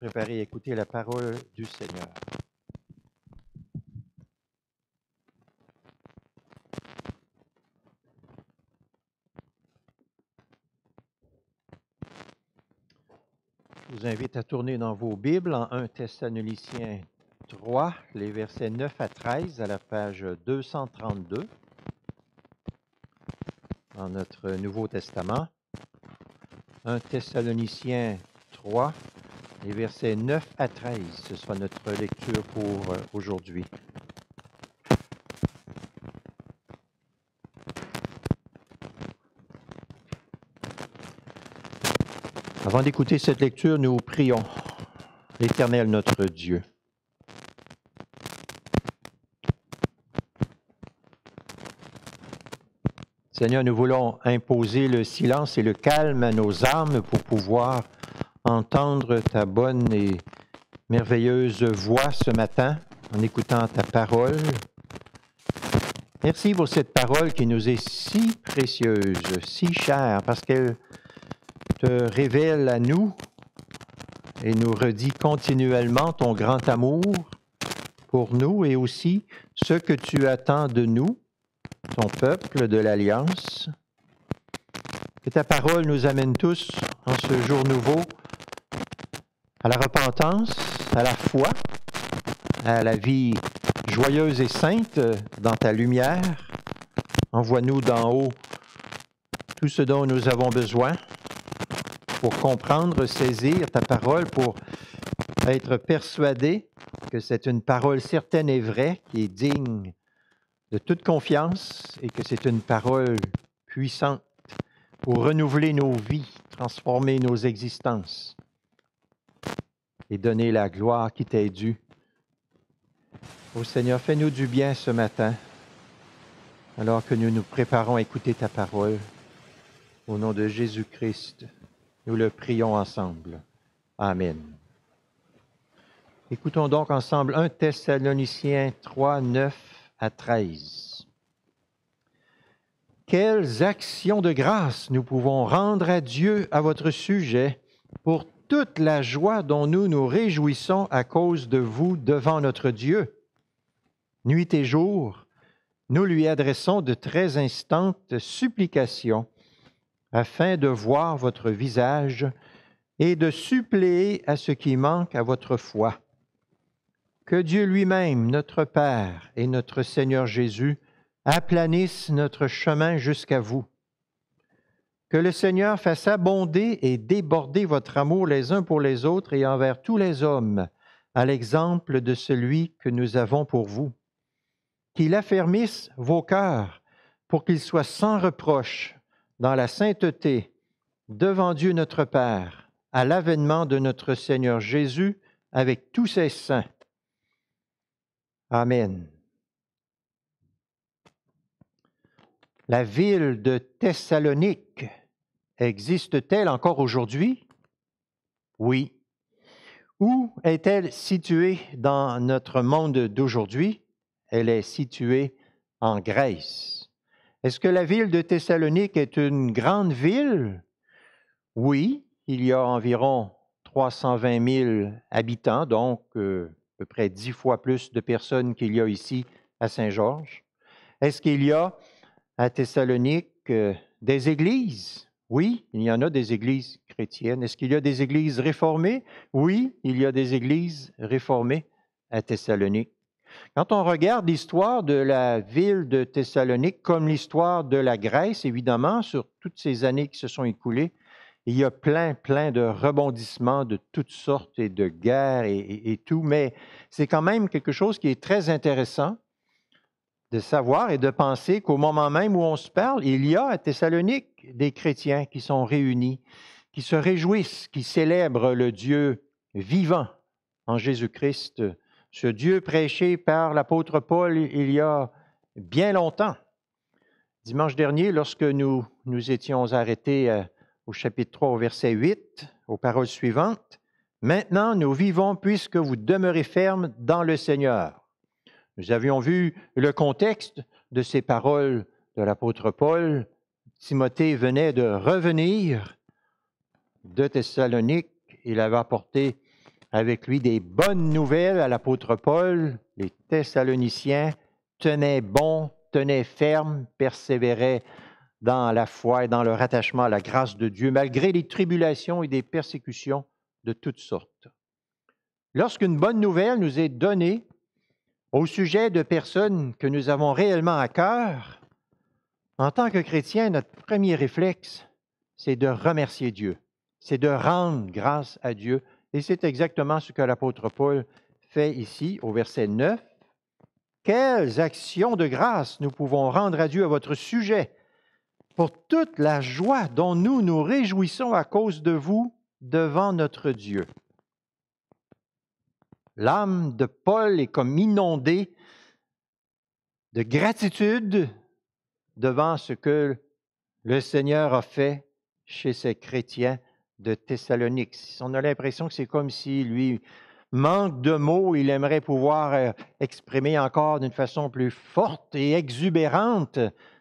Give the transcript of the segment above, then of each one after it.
Préparez et écoutez la parole du Seigneur. Je vous invite à tourner dans vos Bibles en 1 Thessaloniciens 3, les versets 9 à 13 à la page 232 dans notre Nouveau Testament. 1 Thessaloniciens 3, les versets 9 à 13. Ce sera notre lecture pour euh, aujourd'hui. Avant d'écouter cette lecture, nous prions l'Éternel notre Dieu. Seigneur, nous voulons imposer le silence et le calme à nos âmes pour pouvoir entendre ta bonne et merveilleuse voix ce matin en écoutant ta parole. Merci pour cette parole qui nous est si précieuse, si chère, parce qu'elle te révèle à nous et nous redit continuellement ton grand amour pour nous et aussi ce que tu attends de nous, ton peuple de l'Alliance. Que ta parole nous amène tous en ce jour nouveau à la repentance, à la foi, à la vie joyeuse et sainte euh, dans ta lumière. Envoie-nous d'en haut tout ce dont nous avons besoin pour comprendre, saisir ta parole, pour être persuadé que c'est une parole certaine et vraie qui est digne de toute confiance et que c'est une parole puissante pour renouveler nos vies, transformer nos existences et donner la gloire qui t'est due. Ô Seigneur, fais-nous du bien ce matin, alors que nous nous préparons à écouter ta parole. Au nom de Jésus-Christ, nous le prions ensemble. Amen. Écoutons donc ensemble 1 Thessaloniciens 3, 9 à 13. Quelles actions de grâce nous pouvons rendre à Dieu à votre sujet pour toute la joie dont nous nous réjouissons à cause de vous devant notre Dieu. Nuit et jour, nous lui adressons de très instantes supplications afin de voir votre visage et de suppléer à ce qui manque à votre foi. Que Dieu lui-même, notre Père et notre Seigneur Jésus, aplanisse notre chemin jusqu'à vous que le Seigneur fasse abonder et déborder votre amour les uns pour les autres et envers tous les hommes, à l'exemple de celui que nous avons pour vous. Qu'il affermisse vos cœurs pour qu'ils soient sans reproche dans la sainteté devant Dieu notre Père, à l'avènement de notre Seigneur Jésus avec tous ses saints. Amen. La ville de Thessalonique existe-t-elle encore aujourd'hui? Oui. Où est-elle située dans notre monde d'aujourd'hui? Elle est située en Grèce. Est-ce que la ville de Thessalonique est une grande ville? Oui, il y a environ 320 000 habitants, donc euh, à peu près dix fois plus de personnes qu'il y a ici à Saint-Georges. Est-ce qu'il y a à Thessalonique euh, des églises. Oui, il y en a des églises chrétiennes. Est-ce qu'il y a des églises réformées? Oui, il y a des églises réformées à Thessalonique. Quand on regarde l'histoire de la ville de Thessalonique, comme l'histoire de la Grèce, évidemment, sur toutes ces années qui se sont écoulées, il y a plein, plein de rebondissements de toutes sortes et de guerres et tout, mais c'est quand même quelque chose qui est très intéressant de savoir et de penser qu'au moment même où on se parle, il y a à Thessalonique des chrétiens qui sont réunis, qui se réjouissent, qui célèbrent le Dieu vivant en Jésus-Christ, ce Dieu prêché par l'apôtre Paul il y a bien longtemps. Dimanche dernier, lorsque nous nous étions arrêtés euh, au chapitre 3, au verset 8, aux paroles suivantes, Maintenant nous vivons puisque vous demeurez fermes dans le Seigneur. Nous avions vu le contexte de ces paroles de l'apôtre Paul. Timothée venait de revenir de Thessalonique. Il avait apporté avec lui des bonnes nouvelles à l'apôtre Paul. Les Thessaloniciens tenaient bon, tenaient ferme, persévéraient dans la foi et dans leur attachement à la grâce de Dieu, malgré les tribulations et des persécutions de toutes sortes. Lorsqu'une bonne nouvelle nous est donnée, au sujet de personnes que nous avons réellement à cœur, en tant que chrétien, notre premier réflexe, c'est de remercier Dieu, c'est de rendre grâce à Dieu. Et c'est exactement ce que l'apôtre Paul fait ici au verset 9. Quelles actions de grâce nous pouvons rendre à Dieu à votre sujet pour toute la joie dont nous nous réjouissons à cause de vous devant notre Dieu. L'âme de Paul est comme inondée de gratitude devant ce que le Seigneur a fait chez ces chrétiens de Thessalonique. On a l'impression que c'est comme s'il lui manque de mots, il aimerait pouvoir euh, exprimer encore d'une façon plus forte et exubérante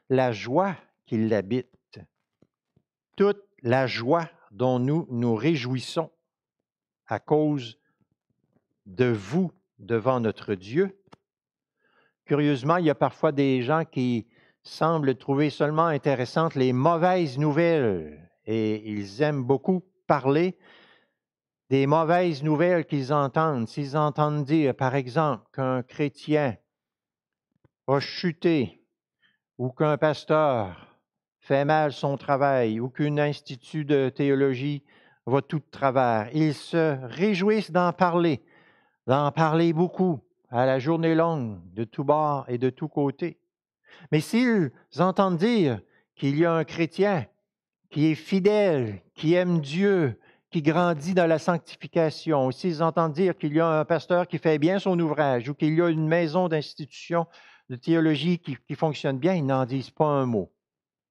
la joie qui l'habite. Toute la joie dont nous nous réjouissons à cause de vous devant notre Dieu. Curieusement, il y a parfois des gens qui semblent trouver seulement intéressantes les mauvaises nouvelles et ils aiment beaucoup parler des mauvaises nouvelles qu'ils entendent. S'ils entendent dire, par exemple, qu'un chrétien a chuté ou qu'un pasteur fait mal son travail ou qu'une institut de théologie va tout de travers, ils se réjouissent d'en parler d'en parler beaucoup à la journée longue, de tous bords et de tous côtés. Mais s'ils entendent dire qu'il y a un chrétien qui est fidèle, qui aime Dieu, qui grandit dans la sanctification, ou s'ils entendent dire qu'il y a un pasteur qui fait bien son ouvrage ou qu'il y a une maison d'institution de théologie qui, fonctionne bien, ils n'en disent pas un mot.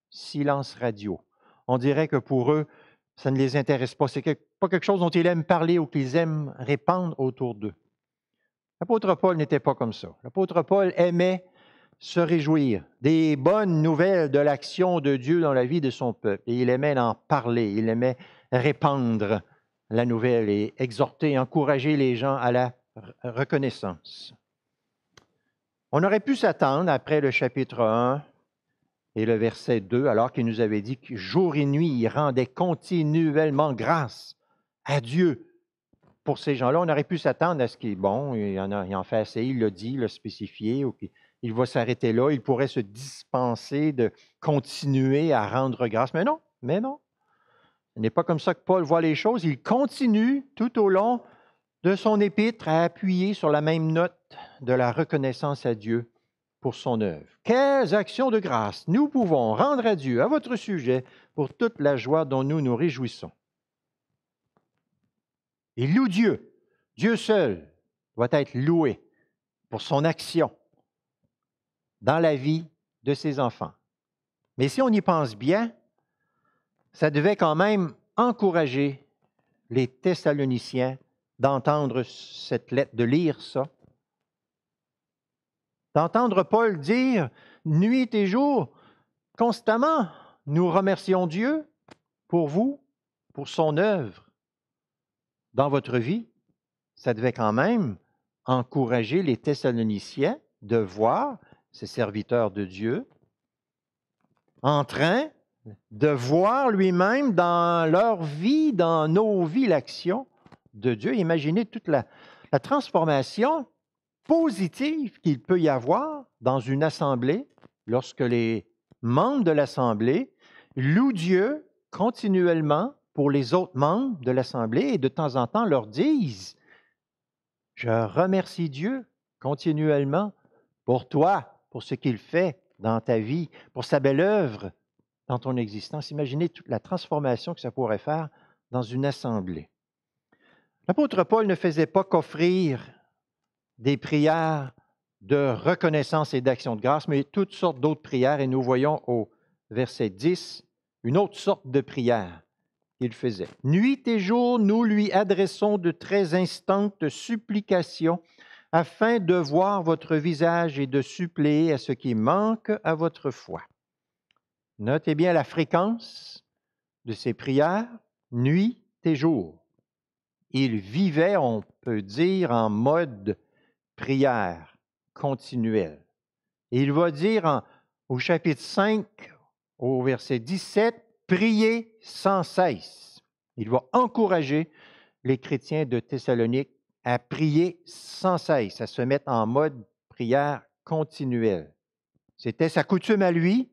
Silence radio. On dirait que pour eux, ça ne les intéresse pas. Ce n'est pas quelque chose dont ils aiment parler ou qu'ils aiment répandre autour d'eux. L'apôtre Paul n'était pas comme ça. L'apôtre Paul aimait se réjouir des bonnes nouvelles de l'action de Dieu dans la vie de son peuple. Et il aimait en parler, il aimait répandre la nouvelle et exhorter, encourager les gens à la reconnaissance. On aurait pu s'attendre, après le chapitre 1 et le verset 2, alors qu'il nous avait dit que jour et nuit, il rendait continuellement grâce à Dieu pour ces gens-là, on aurait pu s'attendre à ce qu'il bon, il en, a, il en fait assez, il l'a dit, il l'a spécifié, ou il va s'arrêter là, il pourrait se dispenser de continuer à rendre grâce. Mais non, mais non. Ce n'est pas comme ça que Paul voit les choses. Il continue tout au long de son épître à appuyer sur la même note de la reconnaissance à Dieu pour son œuvre. Quelles actions de grâce nous pouvons rendre à Dieu à votre sujet pour toute la joie dont nous nous réjouissons et loue Dieu. Dieu seul doit être loué pour son action dans la vie de ses enfants. Mais si on y pense bien, ça devait quand même encourager les Thessaloniciens d'entendre cette lettre, de lire ça. D'entendre Paul dire, nuit et jour, constamment, nous remercions Dieu pour vous, pour son œuvre dans votre vie, ça devait quand même encourager les Thessaloniciens de voir ces serviteurs de Dieu en train de voir lui-même dans leur vie, dans nos vies, l'action de Dieu. Imaginez toute la, la transformation positive qu'il peut y avoir dans une assemblée lorsque les membres de l'assemblée louent Dieu continuellement pour les autres membres de l'Assemblée et de temps en temps leur disent, je remercie Dieu continuellement pour toi, pour ce qu'il fait dans ta vie, pour sa belle œuvre dans ton existence. Imaginez toute la transformation que ça pourrait faire dans une assemblée. L'apôtre Paul ne faisait pas qu'offrir des prières de reconnaissance et d'action de grâce, mais toutes sortes d'autres prières, et nous voyons au verset 10 une autre sorte de prière il faisait. Nuit et jour, nous lui adressons de très instantes supplications afin de voir votre visage et de suppléer à ce qui manque à votre foi. Notez bien la fréquence de ses prières, nuit et jour. Il vivait, on peut dire, en mode prière continuelle. il va dire au chapitre 5, au verset 17, prier sans cesse. Il va encourager les chrétiens de Thessalonique à prier sans cesse, à se mettre en mode prière continuelle. C'était sa coutume à lui,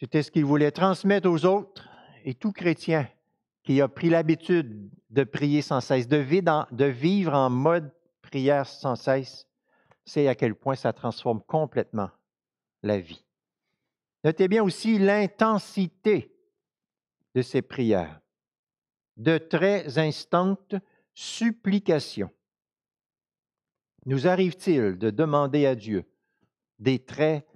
c'était ce qu'il voulait transmettre aux autres, et tout chrétien qui a pris l'habitude de prier sans cesse, de vivre, en, de vivre en mode prière sans cesse, sait à quel point ça transforme complètement la vie. Notez bien aussi l'intensité de ses prières, de très instantes supplications. Nous arrive-t-il de demander à Dieu des très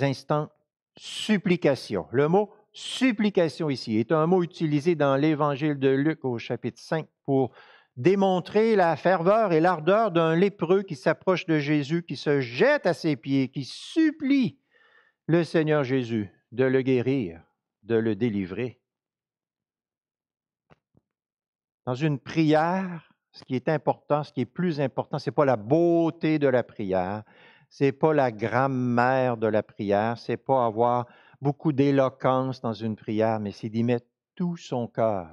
instantes supplications? Le mot supplication ici est un mot utilisé dans l'évangile de Luc au chapitre 5 pour démontrer la ferveur et l'ardeur d'un lépreux qui s'approche de Jésus, qui se jette à ses pieds, qui supplie le Seigneur Jésus de le guérir, de le délivrer. Dans une prière, ce qui est important, ce qui est plus important, ce n'est pas la beauté de la prière, ce n'est pas la grammaire de la prière, ce n'est pas avoir beaucoup d'éloquence dans une prière, mais c'est d'y mettre tout son cœur.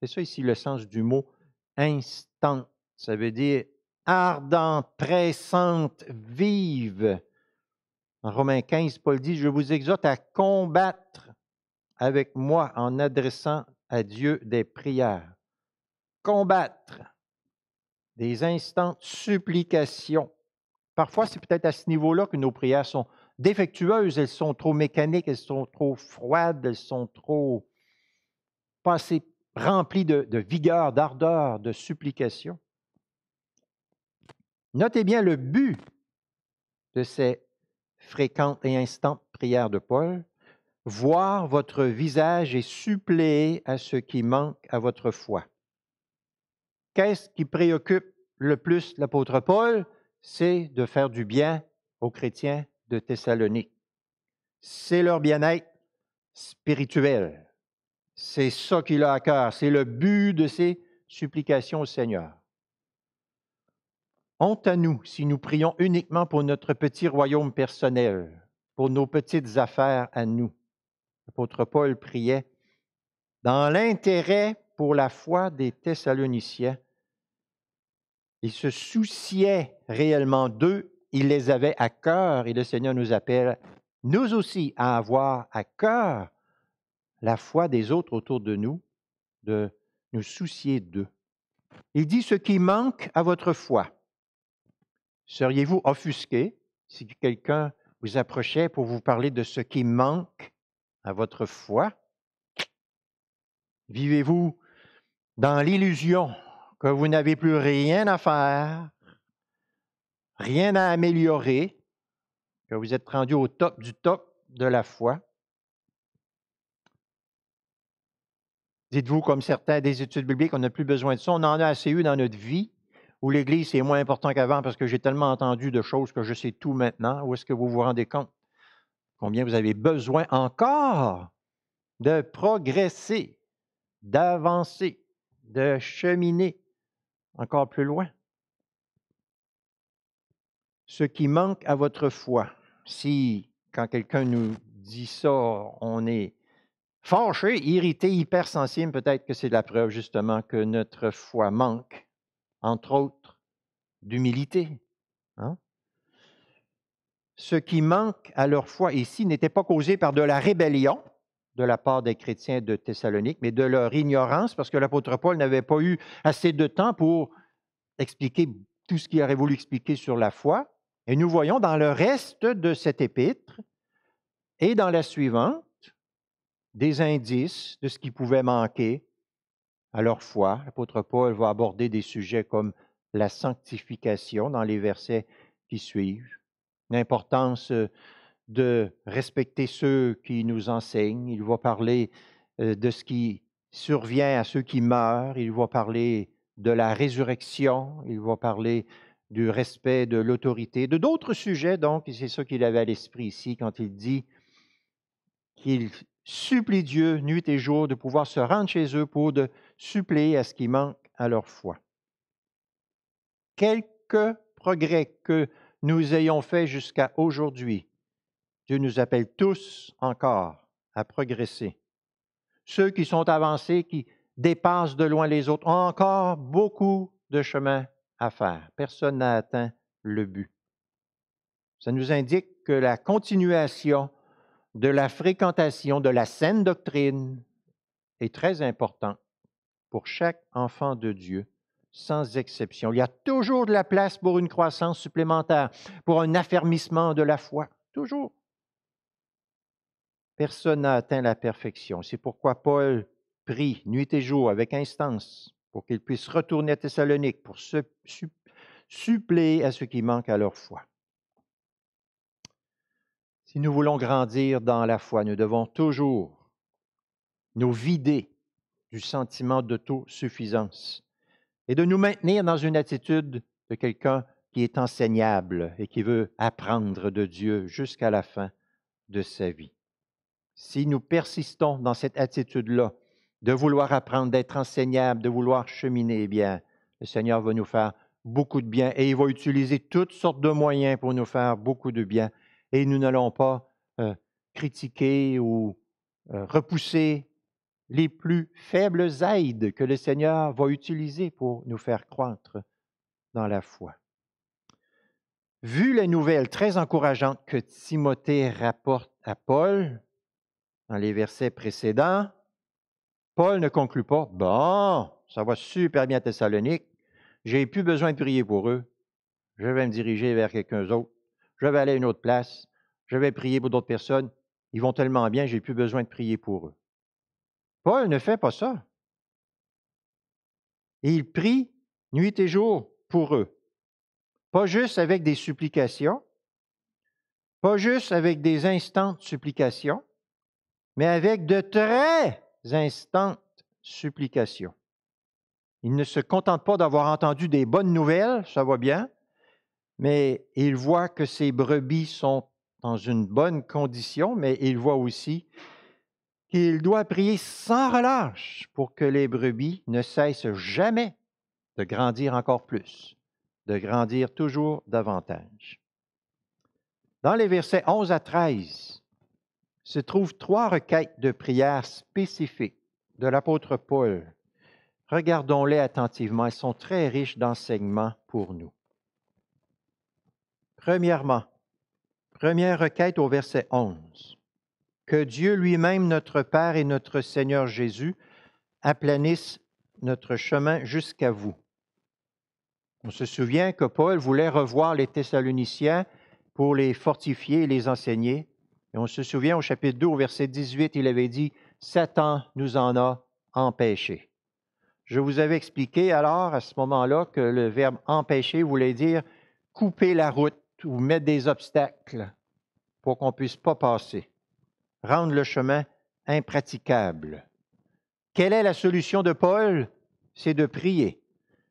C'est ça ici le sens du mot instant. Ça veut dire ardente, pressante, vive. En Romains 15, Paul dit, je vous exhorte à combattre avec moi en adressant à Dieu des prières combattre, des instants de Parfois, c'est peut-être à ce niveau-là que nos prières sont défectueuses, elles sont trop mécaniques, elles sont trop froides, elles sont trop pas assez remplies de, vigueur, d'ardeur, de supplication. Notez bien le but de ces fréquentes et instantes prières de Paul, voir votre visage et suppléer à ce qui manque à votre foi qu'est-ce qui préoccupe le plus l'apôtre Paul? C'est de faire du bien aux chrétiens de Thessalonique. C'est leur bien-être spirituel. C'est ça qu'il a à cœur. C'est le but de ses supplications au Seigneur. Honte à nous si nous prions uniquement pour notre petit royaume personnel, pour nos petites affaires à nous. L'apôtre Paul priait dans l'intérêt pour la foi des Thessaloniciens. Il se souciait réellement d'eux, il les avait à cœur et le Seigneur nous appelle, nous aussi, à avoir à cœur la foi des autres autour de nous, de nous soucier d'eux. Il dit ce qui manque à votre foi. Seriez-vous offusqué si quelqu'un vous approchait pour vous parler de ce qui manque à votre foi? Vivez-vous dans l'illusion que vous n'avez plus rien à faire, rien à améliorer, que vous êtes rendu au top du top de la foi. Dites-vous, comme certains des études bibliques, on n'a plus besoin de ça. On en a assez eu dans notre vie, où l'Église, est moins important qu'avant parce que j'ai tellement entendu de choses que je sais tout maintenant. Où est-ce que vous vous rendez compte? Combien vous avez besoin encore de progresser, d'avancer? de cheminer encore plus loin. Ce qui manque à votre foi, si quand quelqu'un nous dit ça, on est fâché, irrité, hypersensible, peut-être que c'est la preuve justement que notre foi manque, entre autres, d'humilité. Hein. Ce qui manque à leur foi ici n'était pas causé par de la rébellion, de la part des chrétiens de Thessalonique, mais de leur ignorance, parce que l'apôtre Paul n'avait pas eu assez de temps pour expliquer tout ce qu'il aurait voulu expliquer sur la foi. Et nous voyons dans le reste de cette épître et dans la suivante des indices de ce qui pouvait manquer à leur foi. L'apôtre Paul va aborder des sujets comme la sanctification dans les versets qui suivent, l'importance de respecter ceux qui nous enseignent, il va parler euh, de ce qui survient à ceux qui meurent, il va parler de la résurrection, il va parler du respect de l'autorité, de d'autres sujets donc, c'est ce qu'il avait à l'esprit ici quand il dit qu'il supplie Dieu nuit et jour de pouvoir se rendre chez eux pour de suppléer à ce qui manque à leur foi. Quelques progrès que nous ayons faits jusqu'à aujourd'hui, Dieu nous appelle tous encore à progresser. Ceux qui sont avancés, qui dépassent de loin les autres, ont encore beaucoup de chemin à faire. Personne n'a atteint le but. Ça nous indique que la continuation de la fréquentation de la saine doctrine est très importante pour chaque enfant de Dieu, sans exception. Il y a toujours de la place pour une croissance supplémentaire, pour un affermissement de la foi, toujours. Personne n'a atteint la perfection. C'est pourquoi Paul prie nuit et jour avec instance pour qu'ils puissent retourner à Thessalonique pour se suppléer à ce qui manque à leur foi. Si nous voulons grandir dans la foi, nous devons toujours nous vider du sentiment d'autosuffisance et de nous maintenir dans une attitude de quelqu'un qui est enseignable et qui veut apprendre de Dieu jusqu'à la fin de sa vie si nous persistons dans cette attitude-là, de vouloir apprendre, d'être enseignable, de vouloir cheminer, eh bien, le Seigneur va nous faire beaucoup de bien et il va utiliser toutes sortes de moyens pour nous faire beaucoup de bien. Et nous n'allons pas euh, critiquer ou euh, repousser les plus faibles aides que le Seigneur va utiliser pour nous faire croître dans la foi. Vu les nouvelles très encourageantes que Timothée rapporte à Paul, dans les versets précédents, Paul ne conclut pas Bon, ça va super bien à Thessalonique, j'ai plus besoin de prier pour eux. Je vais me diriger vers quelqu'un d'autre. Je vais aller à une autre place. Je vais prier pour d'autres personnes. Ils vont tellement bien, j'ai plus besoin de prier pour eux. Paul ne fait pas ça. Et il prie nuit et jour pour eux. Pas juste avec des supplications, pas juste avec des instants de supplications, mais avec de très instantes supplications. Il ne se contente pas d'avoir entendu des bonnes nouvelles, ça va bien, mais il voit que ses brebis sont dans une bonne condition, mais il voit aussi qu'il doit prier sans relâche pour que les brebis ne cessent jamais de grandir encore plus, de grandir toujours davantage. Dans les versets 11 à 13, se trouvent trois requêtes de prière spécifiques de l'apôtre Paul. Regardons-les attentivement, elles sont très riches d'enseignements pour nous. Premièrement, première requête au verset 11, que Dieu lui-même, notre Père et notre Seigneur Jésus, aplanisse notre chemin jusqu'à vous. On se souvient que Paul voulait revoir les Thessaloniciens pour les fortifier et les enseigner, et on se souvient au chapitre 2, au verset 18, il avait dit, Satan nous en a empêchés. Je vous avais expliqué alors à ce moment-là que le verbe empêcher voulait dire couper la route ou mettre des obstacles pour qu'on ne puisse pas passer, rendre le chemin impraticable. Quelle est la solution de Paul? C'est de prier.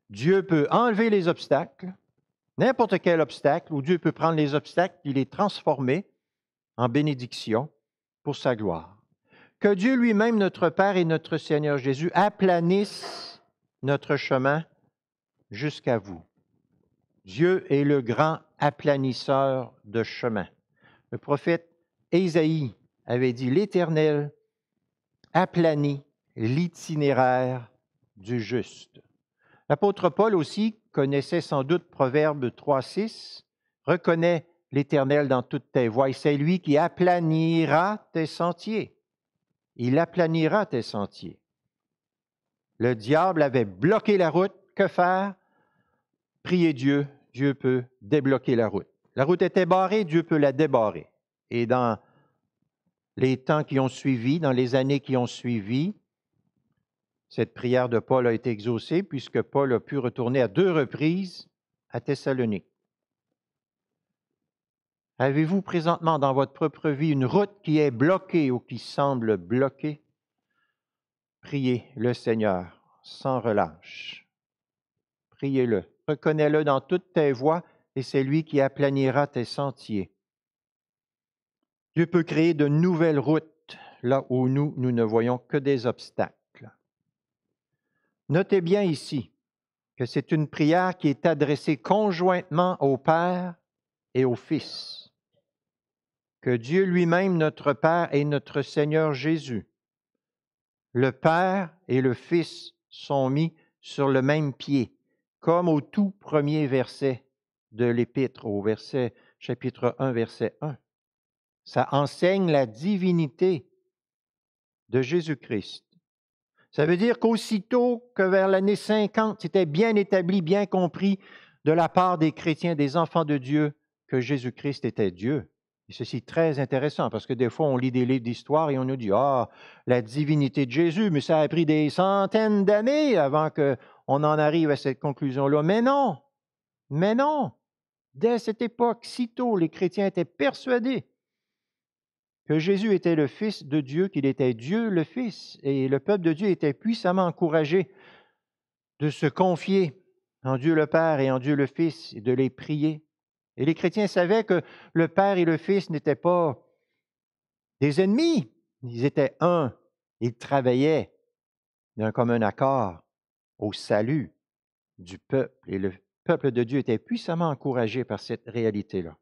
Dieu peut enlever les obstacles, n'importe quel obstacle, ou Dieu peut prendre les obstacles, il les transformer en bénédiction pour sa gloire. Que Dieu lui-même, notre Père et notre Seigneur Jésus, aplanisse notre chemin jusqu'à vous. Dieu est le grand aplanisseur de chemin. Le prophète Ésaïe avait dit, l'Éternel aplanit l'itinéraire du juste. L'apôtre Paul aussi connaissait sans doute Proverbe 3.6, reconnaît l'Éternel dans toutes tes voies, et c'est lui qui aplanira tes sentiers. Il aplanira tes sentiers. Le diable avait bloqué la route. Que faire? Prier Dieu. Dieu peut débloquer la route. La route était barrée, Dieu peut la débarrer. Et dans les temps qui ont suivi, dans les années qui ont suivi, cette prière de Paul a été exaucée puisque Paul a pu retourner à deux reprises à Thessalonique. Avez-vous présentement dans votre propre vie une route qui est bloquée ou qui semble bloquée? Priez le Seigneur sans relâche. Priez-le. Reconnais-le dans toutes tes voies et c'est lui qui aplanira tes sentiers. Dieu peut créer de nouvelles routes là où nous, nous ne voyons que des obstacles. Notez bien ici que c'est une prière qui est adressée conjointement au Père et au Fils que Dieu lui-même, notre Père et notre Seigneur Jésus, le Père et le Fils sont mis sur le même pied, comme au tout premier verset de l'épître, au verset, chapitre 1, verset 1. Ça enseigne la divinité de Jésus-Christ. Ça veut dire qu'aussitôt que vers l'année 50, c'était bien établi, bien compris de la part des chrétiens, des enfants de Dieu, que Jésus-Christ était Dieu. Et ceci est très intéressant parce que des fois, on lit des livres d'histoire et on nous dit Ah, la divinité de Jésus, mais ça a pris des centaines d'années avant qu'on en arrive à cette conclusion-là. Mais non, mais non. Dès cette époque, tôt, les chrétiens étaient persuadés que Jésus était le Fils de Dieu, qu'il était Dieu le Fils, et le peuple de Dieu était puissamment encouragé de se confier en Dieu le Père et en Dieu le Fils et de les prier et les chrétiens savaient que le Père et le Fils n'étaient pas des ennemis, ils étaient un, ils travaillaient d'un commun accord au salut du peuple. Et le peuple de Dieu était puissamment encouragé par cette réalité-là.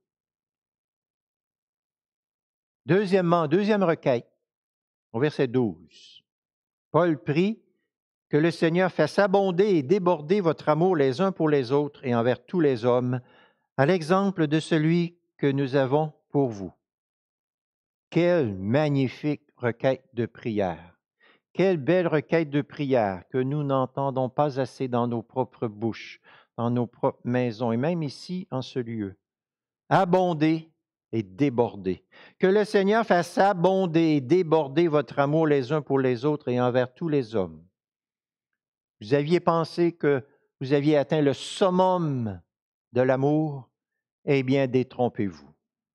Deuxièmement, deuxième requête, au verset 12, Paul prie que le Seigneur fasse abonder et déborder votre amour les uns pour les autres et envers tous les hommes, à l'exemple de celui que nous avons pour vous. Quelle magnifique requête de prière. Quelle belle requête de prière que nous n'entendons pas assez dans nos propres bouches, dans nos propres maisons et même ici en ce lieu. Abondez et débordez. Que le Seigneur fasse abonder et déborder votre amour les uns pour les autres et envers tous les hommes. Vous aviez pensé que vous aviez atteint le summum de l'amour, eh bien détrompez-vous.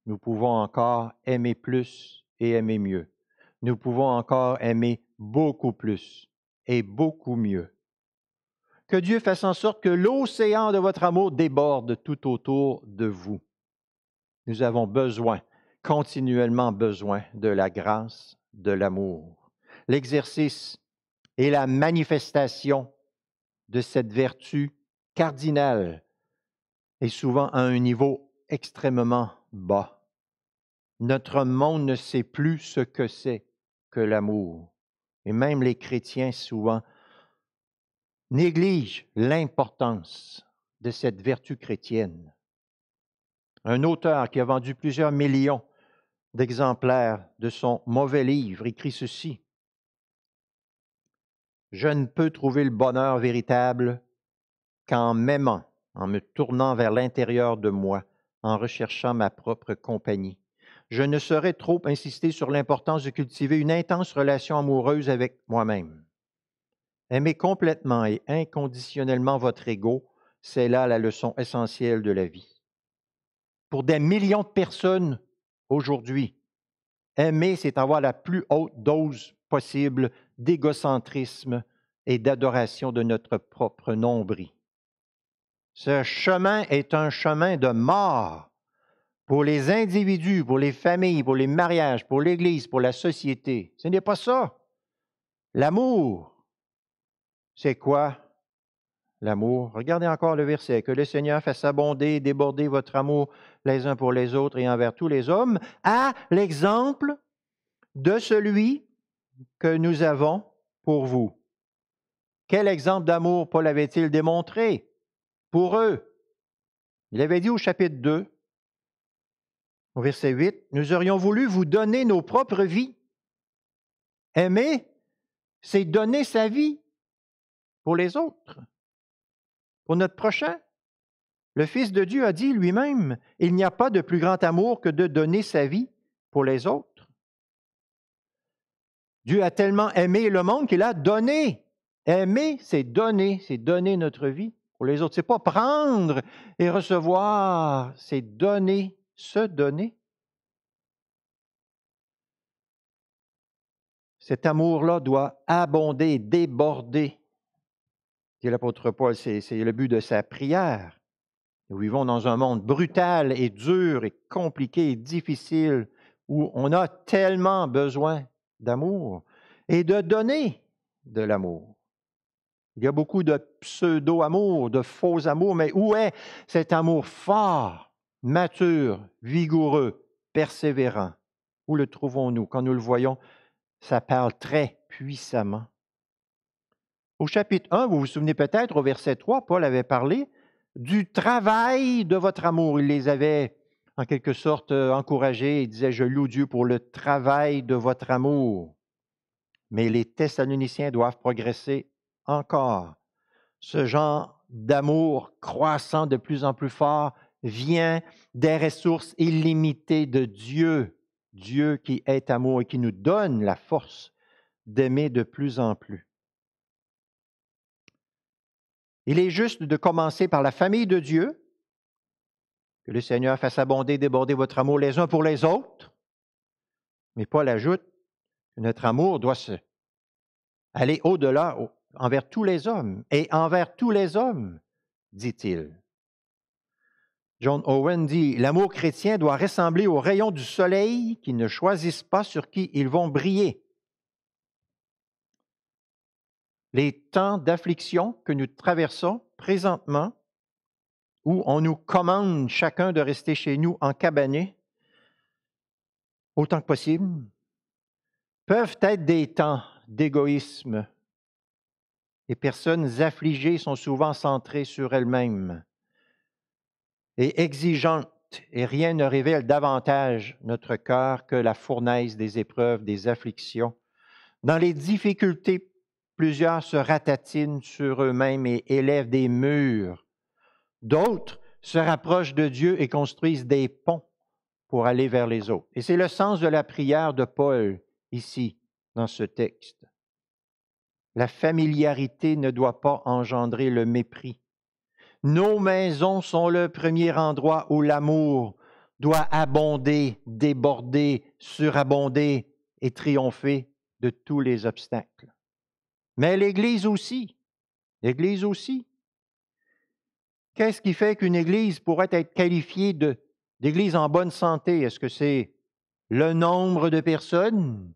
Nous pouvons encore aimer plus et aimer mieux. Nous pouvons encore aimer beaucoup plus et beaucoup mieux. Que Dieu fasse en sorte que l'océan de votre amour déborde tout autour de vous. Nous avons besoin, continuellement besoin, de la grâce, de l'amour. L'exercice et la manifestation de cette vertu cardinale est souvent à un niveau extrêmement bas. Notre monde ne sait plus ce que c'est que l'amour. Et même les chrétiens souvent négligent l'importance de cette vertu chrétienne. Un auteur qui a vendu plusieurs millions d'exemplaires de son mauvais livre écrit ceci. Je ne peux trouver le bonheur véritable qu'en m'aimant en me tournant vers l'intérieur de moi, en recherchant ma propre compagnie. Je ne saurais trop insister sur l'importance de cultiver une intense relation amoureuse avec moi-même. Aimer complètement et inconditionnellement votre ego, c'est là la leçon essentielle de la vie. Pour des millions de personnes aujourd'hui, aimer, c'est avoir la plus haute dose possible d'égocentrisme et d'adoration de notre propre nombril. Ce chemin est un chemin de mort pour les individus, pour les familles, pour les mariages, pour l'Église, pour la société. Ce n'est pas ça. L'amour, c'est quoi l'amour? Regardez encore le verset. Que le Seigneur fasse abonder déborder votre amour les uns pour les autres et envers tous les hommes, à l'exemple de celui que nous avons pour vous. Quel exemple d'amour Paul avait-il démontré? pour eux. Il avait dit au chapitre 2, au verset 8, Nous aurions voulu vous donner nos propres vies. Aimer, c'est donner sa vie pour les autres, pour notre prochain. Le Fils de Dieu a dit lui-même, Il n'y a pas de plus grand amour que de donner sa vie pour les autres. Dieu a tellement aimé le monde qu'il a donné. Aimer, c'est donner, c'est donner notre vie pour les autres. n'est pas prendre et recevoir, c'est donner, se donner. Cet amour-là doit abonder, déborder. C'est l'apôtre Paul, c'est le but de sa prière. Nous vivons dans un monde brutal et dur et compliqué et difficile où on a tellement besoin d'amour et de donner de l'amour. Il y a beaucoup de pseudo-amour, de faux amour, mais où est cet amour fort, mature, vigoureux, persévérant? Où le trouvons-nous? Quand nous le voyons, ça parle très puissamment. Au chapitre 1, vous vous souvenez peut-être, au verset 3, Paul avait parlé du travail de votre amour. Il les avait en quelque sorte euh, encouragés. Il disait, je loue Dieu pour le travail de votre amour. Mais les Thessaloniciens doivent progresser encore. Ce genre d'amour croissant de plus en plus fort vient des ressources illimitées de Dieu, Dieu qui est amour et qui nous donne la force d'aimer de plus en plus. Il est juste de commencer par la famille de Dieu, que le Seigneur fasse abonder, déborder votre amour les uns pour les autres. Mais Paul ajoute que notre amour doit se aller au-delà, envers tous les hommes et envers tous les hommes, dit-il. John Owen dit, L'amour chrétien doit ressembler aux rayons du soleil qui ne choisissent pas sur qui ils vont briller. Les temps d'affliction que nous traversons présentement, où on nous commande chacun de rester chez nous en cabané, autant que possible, peuvent être des temps d'égoïsme les personnes affligées sont souvent centrées sur elles-mêmes et exigeantes, et rien ne révèle davantage notre cœur que la fournaise des épreuves, des afflictions. Dans les difficultés, plusieurs se ratatinent sur eux-mêmes et élèvent des murs. D'autres se rapprochent de Dieu et construisent des ponts pour aller vers les autres. Et c'est le sens de la prière de Paul ici, dans ce texte. La familiarité ne doit pas engendrer le mépris. Nos maisons sont le premier endroit où l'amour doit abonder, déborder, surabonder et triompher de tous les obstacles. Mais l'Église aussi, l'Église aussi. Qu'est-ce qui fait qu'une Église pourrait être qualifiée d'Église en bonne santé? Est-ce que c'est le nombre de personnes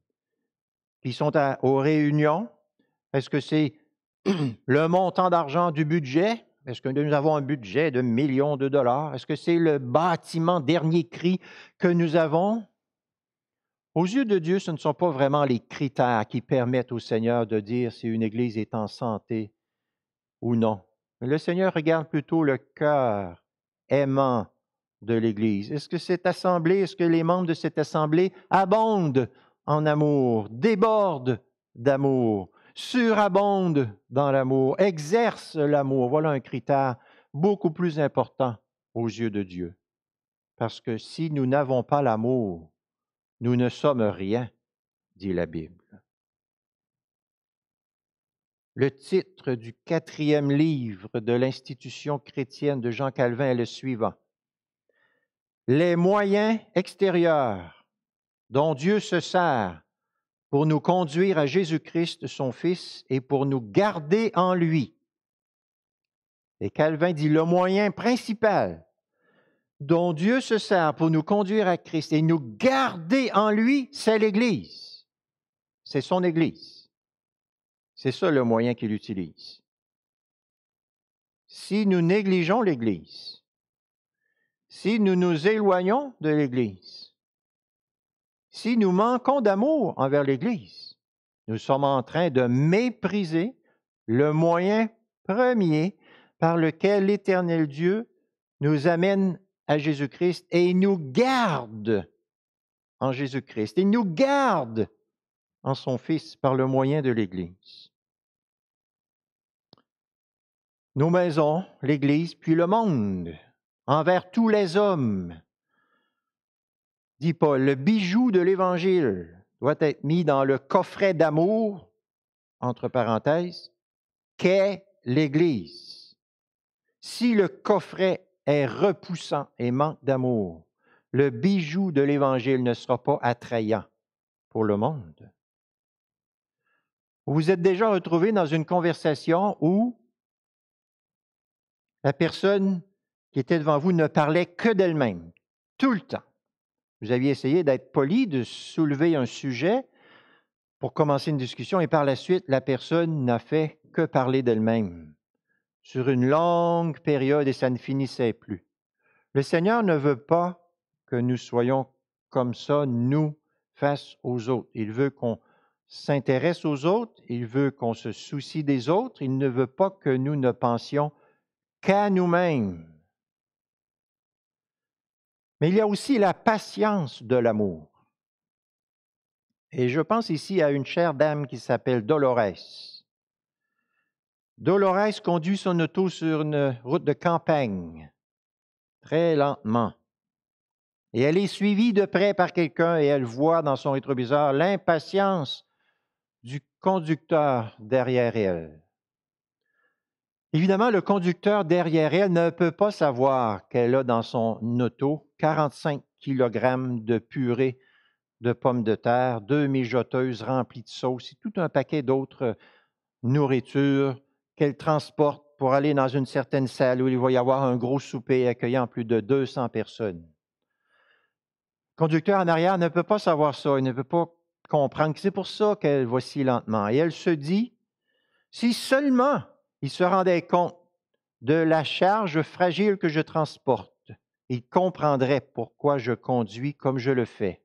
qui sont aux réunions? Est-ce que c'est le montant d'argent du budget? Est-ce que nous avons un budget de millions de dollars? Est-ce que c'est le bâtiment dernier cri que nous avons? Aux yeux de Dieu, ce ne sont pas vraiment les critères qui permettent au Seigneur de dire si une Église est en santé ou non. Le Seigneur regarde plutôt le cœur aimant de l'Église. Est-ce que cette assemblée, est-ce que les membres de cette assemblée abondent en amour, débordent d'amour? surabonde dans l'amour, exerce l'amour. Voilà un critère beaucoup plus important aux yeux de Dieu. Parce que si nous n'avons pas l'amour, nous ne sommes rien, dit la Bible. Le titre du quatrième livre de l'institution chrétienne de Jean Calvin est le suivant. Les moyens extérieurs dont Dieu se sert pour nous conduire à Jésus-Christ, son Fils, et pour nous garder en lui. Et Calvin dit, le moyen principal dont Dieu se sert pour nous conduire à Christ et nous garder en lui, c'est l'Église. C'est son Église. C'est ça le moyen qu'il utilise. Si nous négligeons l'Église, si nous nous éloignons de l'Église, si nous manquons d'amour envers l'Église, nous sommes en train de mépriser le moyen premier par lequel l'Éternel Dieu nous amène à Jésus-Christ et nous garde en Jésus-Christ. Il nous garde en son Fils par le moyen de l'Église. Nos maisons, l'Église, puis le monde, envers tous les hommes, dit pas, le bijou de l'Évangile doit être mis dans le coffret d'amour, entre parenthèses, qu'est l'Église. Si le coffret est repoussant et manque d'amour, le bijou de l'Évangile ne sera pas attrayant pour le monde. Vous vous êtes déjà retrouvé dans une conversation où la personne qui était devant vous ne parlait que d'elle-même, tout le temps. Vous aviez essayé d'être poli, de soulever un sujet pour commencer une discussion et par la suite, la personne n'a fait que parler d'elle-même sur une longue période et ça ne finissait plus. Le Seigneur ne veut pas que nous soyons comme ça, nous, face aux autres. Il veut qu'on s'intéresse aux autres, il veut qu'on se soucie des autres, il ne veut pas que nous ne pensions qu'à nous-mêmes. Mais il y a aussi la patience de l'amour. Et je pense ici à une chère dame qui s'appelle Dolores. Dolores conduit son auto sur une route de campagne, très lentement. Et elle est suivie de près par quelqu'un et elle voit dans son rétroviseur l'impatience du conducteur derrière elle. Évidemment, le conducteur derrière elle ne peut pas savoir qu'elle a dans son auto 45 kg de purée de pommes de terre, deux mijoteuses remplies de sauce et tout un paquet d'autres euh, nourritures qu'elle transporte pour aller dans une certaine salle où il va y avoir un gros souper accueillant plus de 200 personnes. Le conducteur en arrière ne peut pas savoir ça, il ne peut pas comprendre que c'est pour ça qu'elle va si lentement. Et elle se dit, si seulement il se rendait compte de la charge fragile que je transporte. Il comprendrait pourquoi je conduis comme je le fais.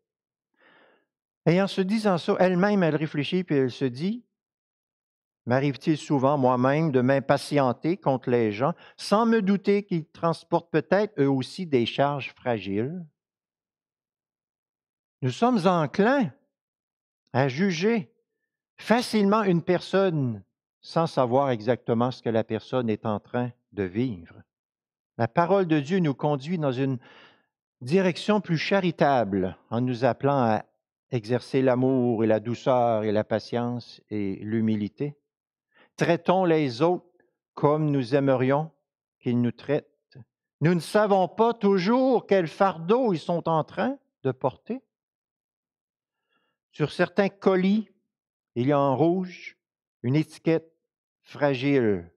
Et en se disant ça, elle-même, elle réfléchit puis elle se dit M'arrive-t-il souvent moi-même de m'impatienter contre les gens sans me douter qu'ils transportent peut-être eux aussi des charges fragiles Nous sommes enclins à juger facilement une personne sans savoir exactement ce que la personne est en train de vivre. La parole de Dieu nous conduit dans une direction plus charitable en nous appelant à exercer l'amour et la douceur et la patience et l'humilité. Traitons les autres comme nous aimerions qu'ils nous traitent. Nous ne savons pas toujours quel fardeau ils sont en train de porter. Sur certains colis, il y a en rouge une étiquette fragile,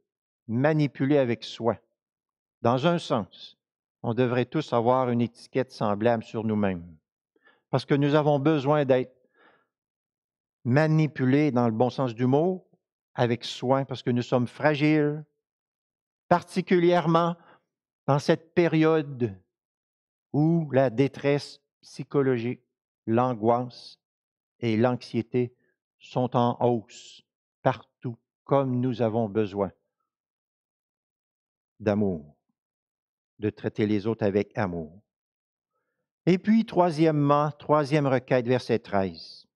manipulé avec soin. Dans un sens, on devrait tous avoir une étiquette semblable sur nous-mêmes, parce que nous avons besoin d'être manipulés dans le bon sens du mot, avec soin, parce que nous sommes fragiles, particulièrement dans cette période où la détresse psychologique, l'angoisse et l'anxiété sont en hausse partout comme nous avons besoin d'amour, de traiter les autres avec amour. Et puis, troisièmement, troisième requête, verset 13.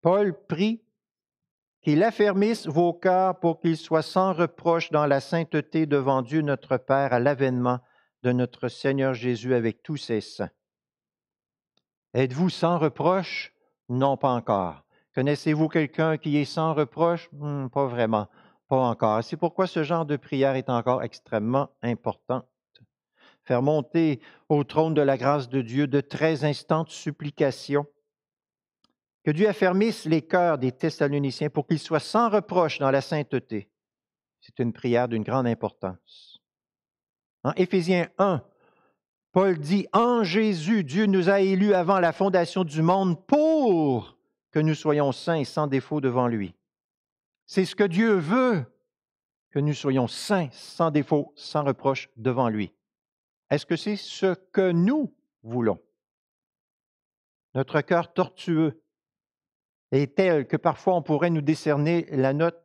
Paul prie qu'il affermisse vos cœurs pour qu'ils soient sans reproche dans la sainteté devant Dieu notre Père à l'avènement de notre Seigneur Jésus avec tous ses saints. Êtes-vous sans reproche? Non, pas encore. Connaissez-vous quelqu'un qui est sans reproche? Hmm, pas vraiment, pas encore. C'est pourquoi ce genre de prière est encore extrêmement importante. Faire monter au trône de la grâce de Dieu de très instantes supplications. Que Dieu affermisse les cœurs des Thessaloniciens pour qu'ils soient sans reproche dans la sainteté. C'est une prière d'une grande importance. En Éphésiens 1, Paul dit, En Jésus, Dieu nous a élus avant la fondation du monde pour que nous soyons saints et sans défaut devant lui. C'est ce que Dieu veut, que nous soyons saints, sans défaut, sans reproche devant lui. Est-ce que c'est ce que nous voulons? Notre cœur tortueux est tel que parfois on pourrait nous décerner la note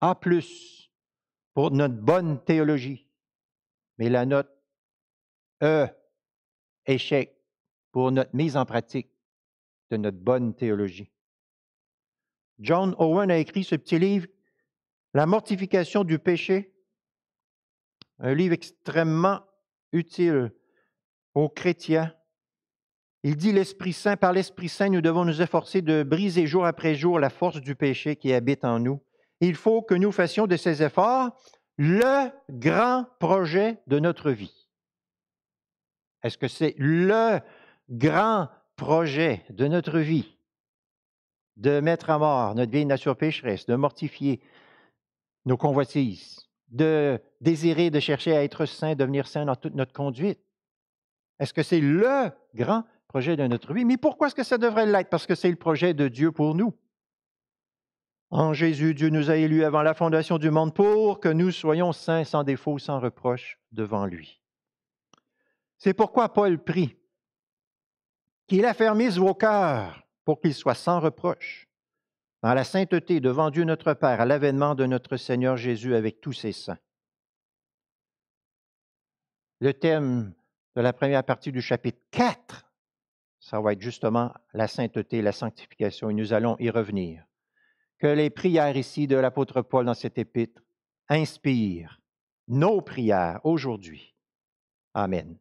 A ⁇ pour notre bonne théologie, mais la note E, échec, pour notre mise en pratique de notre bonne théologie. John Owen a écrit ce petit livre, La mortification du péché, un livre extrêmement utile aux chrétiens. Il dit l'Esprit Saint, par l'Esprit Saint, nous devons nous efforcer de briser jour après jour la force du péché qui habite en nous. Il faut que nous fassions de ces efforts le grand projet de notre vie. Est-ce que c'est le grand projet de notre vie? de mettre à mort notre vieille nature pécheresse, de mortifier nos convoitises, de désirer, de chercher à être saint, devenir saint dans toute notre conduite. Est-ce que c'est le grand projet de notre vie? Mais pourquoi est-ce que ça devrait l'être? Parce que c'est le projet de Dieu pour nous. En Jésus, Dieu nous a élus avant la fondation du monde pour que nous soyons saints, sans défaut, sans reproche devant lui. C'est pourquoi Paul prie qu'il affermisse vos cœurs pour qu'il soit sans reproche dans la sainteté devant Dieu notre Père à l'avènement de notre Seigneur Jésus avec tous ses saints. Le thème de la première partie du chapitre 4, ça va être justement la sainteté, la sanctification, et nous allons y revenir. Que les prières ici de l'apôtre Paul dans cette épître inspirent nos prières aujourd'hui. Amen.